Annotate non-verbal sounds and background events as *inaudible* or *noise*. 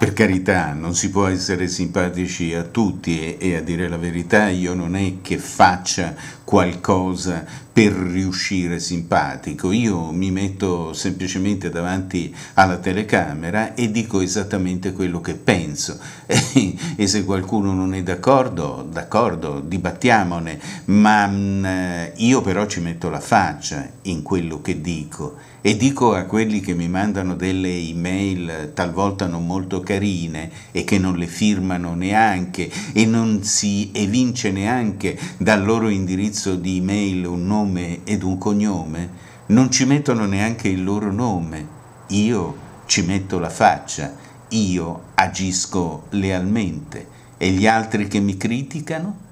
Per carità, non si può essere simpatici a tutti e, e, a dire la verità io non è che faccia qualcosa per riuscire simpatico, io mi metto semplicemente davanti alla telecamera e dico esattamente quello che penso *laughs* e se qualcuno non è d'accordo, d'accordo, dibattiamone, ma mm, eh, io però ci metto la faccia in quello che dico e dico a quelli che mi mandano delle email talvolta non molto carine e che non le firmano neanche e non si evince neanche dal loro indirizzo l'indirizzo di email, un nome ed un cognome, non ci mettono neanche il loro nome. Io ci metto la faccia, io agisco lealmente e gli altri che mi criticano?